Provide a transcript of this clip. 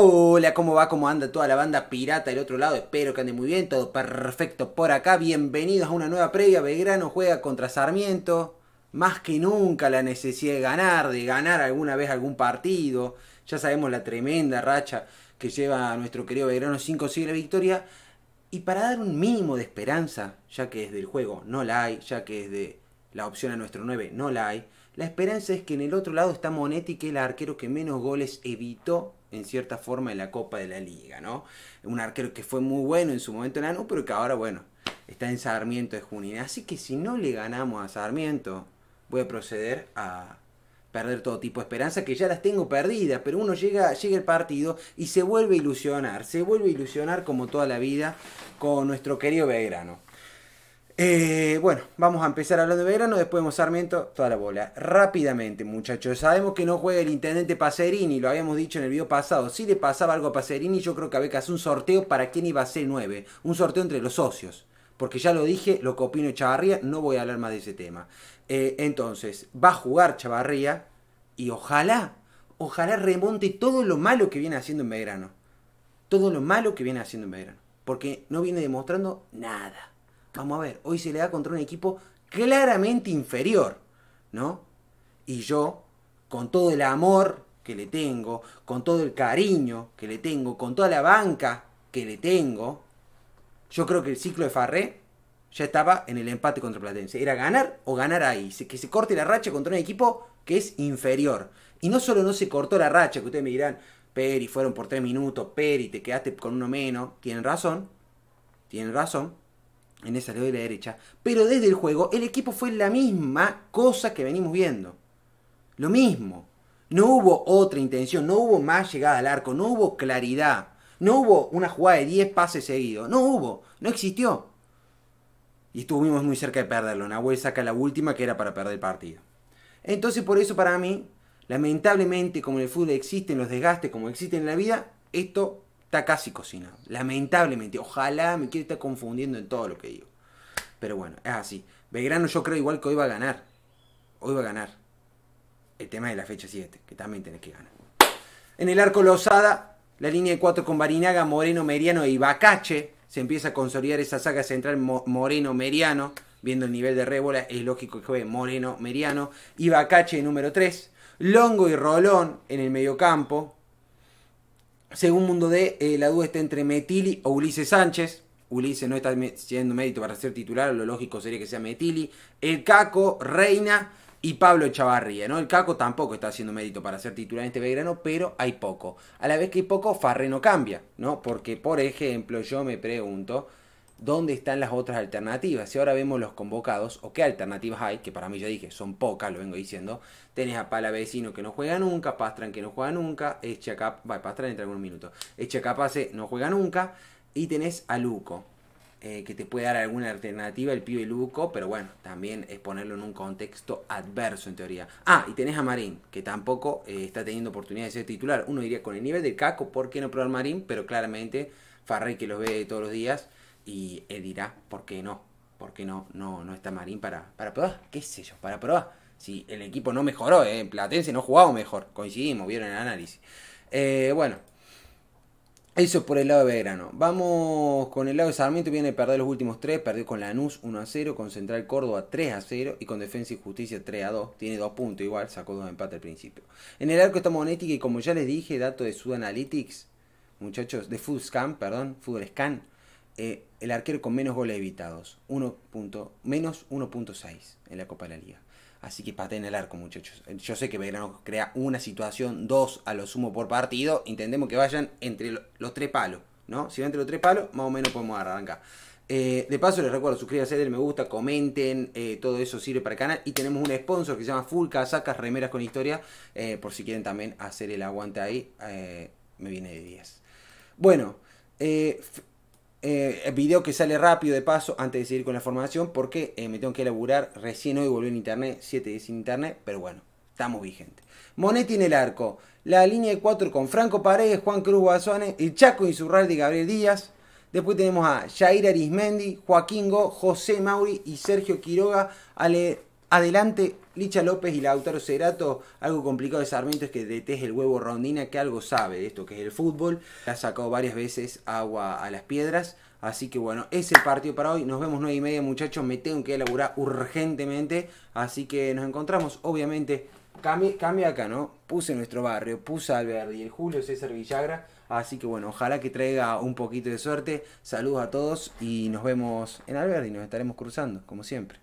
Hola, ¿cómo va? ¿Cómo anda toda la banda pirata del otro lado? Espero que ande muy bien, todo perfecto por acá. Bienvenidos a una nueva previa. Belgrano juega contra Sarmiento. Más que nunca la necesidad de ganar, de ganar alguna vez algún partido. Ya sabemos la tremenda racha que lleva nuestro querido Belgrano sin conseguir la victoria. Y para dar un mínimo de esperanza, ya que desde el juego no la hay, ya que desde la opción a nuestro 9 no la hay, la esperanza es que en el otro lado está Monetti, que es el arquero que menos goles evitó en cierta forma en la Copa de la Liga, ¿no? Un arquero que fue muy bueno en su momento en Anu, pero que ahora, bueno, está en Sarmiento de Junín. Así que si no le ganamos a Sarmiento, voy a proceder a perder todo tipo de esperanza, que ya las tengo perdidas, pero uno llega, llega el partido y se vuelve a ilusionar, se vuelve a ilusionar como toda la vida con nuestro querido Belgrano. Eh, bueno, vamos a empezar hablando de Belgrano, después de Sarmiento, toda la bola. Rápidamente, muchachos, sabemos que no juega el intendente Pacerini, lo habíamos dicho en el video pasado. Si le pasaba algo a Pacerini, yo creo que había que hacer un sorteo para quién iba a ser 9, un sorteo entre los socios. Porque ya lo dije, lo que opino Chavarría, no voy a hablar más de ese tema. Eh, entonces, va a jugar Chavarría y ojalá, ojalá remonte todo lo malo que viene haciendo en Belgrano. Todo lo malo que viene haciendo en Belgrano. Porque no viene demostrando nada Vamos a ver, hoy se le da contra un equipo claramente inferior, ¿no? Y yo, con todo el amor que le tengo, con todo el cariño que le tengo, con toda la banca que le tengo, yo creo que el ciclo de Farré ya estaba en el empate contra Platense. Era ganar o ganar ahí. Que se corte la racha contra un equipo que es inferior. Y no solo no se cortó la racha, que ustedes me dirán, Peri, fueron por tres minutos, Peri, te quedaste con uno menos. Tienen razón, tienen razón en esa le la derecha, pero desde el juego el equipo fue la misma cosa que venimos viendo. Lo mismo. No hubo otra intención, no hubo más llegada al arco, no hubo claridad, no hubo una jugada de 10 pases seguidos, no hubo, no existió. Y estuvimos muy cerca de perderlo. Nahuel saca la última que era para perder el partido. Entonces por eso para mí, lamentablemente como en el fútbol existen los desgastes, como existen en la vida, esto Está casi cocinado. Lamentablemente. Ojalá me quiera estar confundiendo en todo lo que digo. Pero bueno, es así. Belgrano yo creo igual que hoy va a ganar. Hoy va a ganar. El tema de la fecha 7, que también tenés que ganar. En el arco Lozada, la línea de 4 con Barinaga, Moreno, Meriano e Ibacache. Se empieza a consolidar esa saga central Moreno, Meriano. Viendo el nivel de rébola, es lógico que juegue Moreno, Meriano. Ibacache número 3. Longo y Rolón en el mediocampo. Según Mundo D, eh, la duda está entre Metili o Ulises Sánchez. Ulises no está siendo mérito para ser titular, lo lógico sería que sea Metili. El Caco, Reina y Pablo Echavarría, ¿no? El Caco tampoco está haciendo mérito para ser titular en este Belgrano, pero hay poco. A la vez que hay poco, Farre no cambia, ¿no? Porque, por ejemplo, yo me pregunto dónde están las otras alternativas. Si ahora vemos los convocados o qué alternativas hay, que para mí ya dije, son pocas, lo vengo diciendo. Tenés a Pala Vecino, que no juega nunca, Pastran que no juega nunca, Echa. va, Pastran entra en echa acá hace no juega nunca, y tenés a Luco. Eh, que te puede dar alguna alternativa el pibe Luco, pero bueno, también es ponerlo en un contexto adverso en teoría. Ah, y tenés a Marín, que tampoco eh, está teniendo oportunidad de ser titular. Uno diría con el nivel del Caco, ¿por qué no probar Marín? Pero claramente Farré, que los ve todos los días, y él dirá por qué no, por qué no, no, no está Marín para, para probar, qué sé yo, para probar. Si el equipo no mejoró, eh, Platense no jugaba mejor, coincidimos, vieron el análisis. Eh, bueno, eso por el lado de Belgrano. Vamos con el lado de Sarmiento, viene a perder los últimos tres, perdió con Lanús 1 a 0, con Central Córdoba 3 a 0 y con Defensa y Justicia 3 a 2. Tiene dos puntos igual, sacó dos empates al principio. En el arco está Monetti y como ya les dije, dato de Sud Analytics, muchachos, de Food perdón, Food eh, el arquero con menos goles evitados, 1 menos 1.6 en la Copa de la Liga. Así que paten el arco, muchachos. Eh, yo sé que verano crea una situación, dos a lo sumo por partido. Intentemos que vayan entre los tres palos, ¿no? Si van entre los tres palos, más o menos podemos arrancar. Eh, de paso, les recuerdo, suscríbanse, denle me gusta, comenten, todo eso sirve para el canal. Y tenemos un sponsor que se llama Full sacas Remeras con Historia, por si quieren también hacer el aguante ahí, me viene de 10. Bueno, eh, video que sale rápido de paso antes de seguir con la formación porque eh, me tengo que elaborar recién hoy volvió en internet, 7 días sin internet, pero bueno, estamos vigentes. Monetti en el arco, la línea de 4 con Franco Paredes, Juan Cruz Guasone, el Chaco Insurral de Gabriel Díaz. Después tenemos a Jair Arismendi, Joaquín Go, José Mauri y Sergio Quiroga, Ale Adelante, Licha López y Lautaro Cerato. Algo complicado de Sarmiento es que detes el huevo Rondina, que algo sabe de esto que es el fútbol. ha sacado varias veces agua a las piedras. Así que bueno, ese partido para hoy. Nos vemos 9 y media, muchachos. Me tengo que elaborar urgentemente. Así que nos encontramos, obviamente. Cambia, acá, ¿no? Puse nuestro barrio, puse Alberdi, el Julio César Villagra. Así que bueno, ojalá que traiga un poquito de suerte. Saludos a todos y nos vemos en Alberdi. Nos estaremos cruzando, como siempre.